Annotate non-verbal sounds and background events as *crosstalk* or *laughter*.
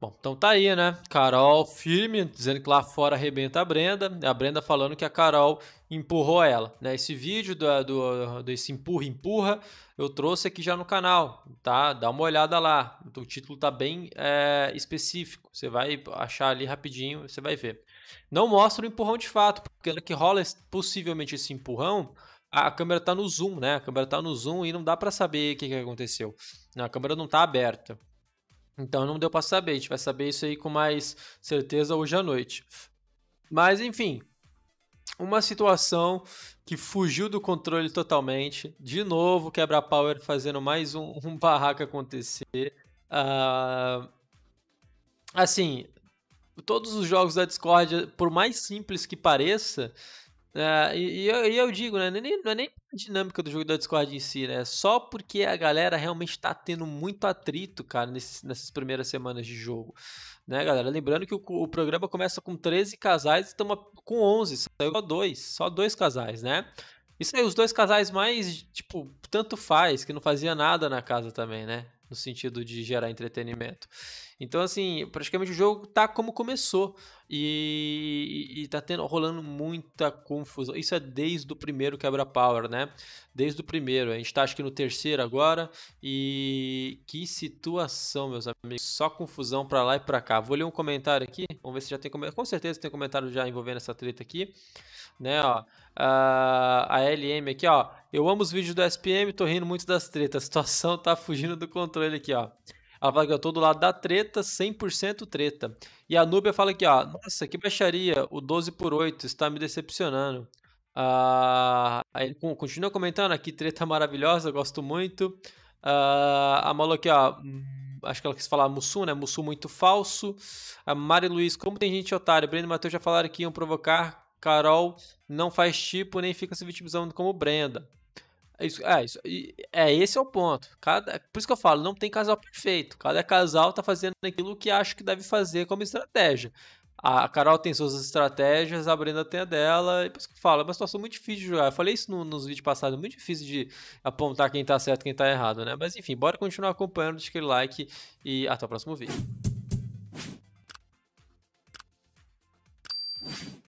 Bom, então tá aí, né? Carol firme, dizendo que lá fora arrebenta a Brenda. A Brenda falando que a Carol empurrou ela. Né? Esse vídeo do, do, desse empurra, empurra, eu trouxe aqui já no canal, tá? Dá uma olhada lá. O título tá bem é, específico. Você vai achar ali rapidinho, você vai ver. Não mostra o empurrão de fato, porque que rola possivelmente esse empurrão, a câmera tá no zoom, né? A câmera tá no zoom e não dá para saber o que, que aconteceu. A câmera não tá aberta. Então não deu para saber, a gente vai saber isso aí com mais certeza hoje à noite. Mas enfim, uma situação que fugiu do controle totalmente. De novo, Quebra Power fazendo mais um, *laughs* um barraco acontecer. Uh, assim, todos os jogos da Discord, por mais simples que pareça, é, e, e, eu, e, eu, digo, né? Nem, não é nem a dinâmica do jogo da Discord em si, né? É só porque a galera realmente tá tendo muito atrito, cara, nesses, nessas primeiras semanas de jogo. Né, galera? Lembrando que o, o programa começa com 13 casais e estamos com 11. Saiu só dois. Só dois casais, né? Isso aí, os dois casais mais, tipo, tanto faz, que não fazia nada na casa também, né? no sentido de gerar entretenimento. Então, assim, praticamente o jogo tá como começou e, e tá tendo, rolando muita confusão. Isso é desde o primeiro Quebra Power, né? Desde o primeiro. A gente tá acho que no terceiro agora e que situação, meus amigos. Só confusão para lá e para cá. Vou ler um comentário aqui, vamos ver se já tem comentário. Com certeza tem comentário já envolvendo essa treta aqui, né? Ó, ah, a LM aqui, ó. Eu amo os vídeos do SPM, tô rindo muito das tretas. A situação tá fugindo do controle aqui, ó. Ela fala que eu tô do lado da treta, 100% treta. E a Núbia fala aqui, ó. Nossa, que baixaria. O 12 por 8 está me decepcionando. Ah, aí continua comentando aqui, ah, treta maravilhosa, gosto muito. Ah, a Malu aqui, ó. Hum, acho que ela quis falar Mussu, né? Mussu muito falso. A Mari Luiz, como tem gente otária? Breno e Matheus já falaram que iam provocar. Carol não faz tipo nem fica se vitimizando como Brenda. É isso, é, isso, é, esse é o ponto. Cada, por isso que eu falo, não tem casal perfeito. Cada casal tá fazendo aquilo que acha que deve fazer como estratégia. A Carol tem suas estratégias, a Brenda tem a dela, e por isso que eu falo, é uma situação muito difícil de jogar. Eu falei isso no, nos vídeos passados, é muito difícil de apontar quem tá certo e quem tá errado, né? Mas enfim, bora continuar acompanhando, deixa aquele like e até o próximo vídeo.